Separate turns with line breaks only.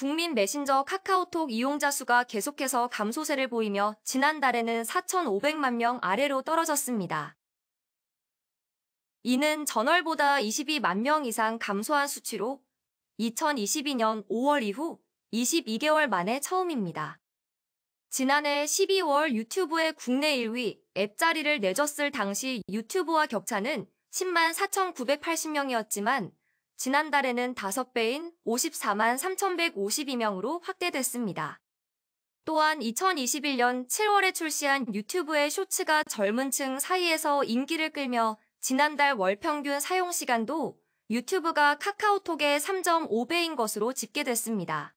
국민 메신저 카카오톡 이용자 수가 계속해서 감소세를 보이며 지난달에는 4,500만 명 아래로 떨어졌습니다. 이는 전월보다 22만 명 이상 감소한 수치로 2022년 5월 이후 22개월 만에 처음입니다. 지난해 12월 유튜브의 국내 1위 앱자리를 내줬을 당시 유튜브와 격차는 10만 4,980명이었지만 지난달에는 5배인 54만 3,152명으로 확대됐습니다. 또한 2021년 7월에 출시한 유튜브의 쇼츠가 젊은 층 사이에서 인기를 끌며 지난달 월 평균 사용 시간도 유튜브가 카카오톡의 3.5배인 것으로 집계됐습니다.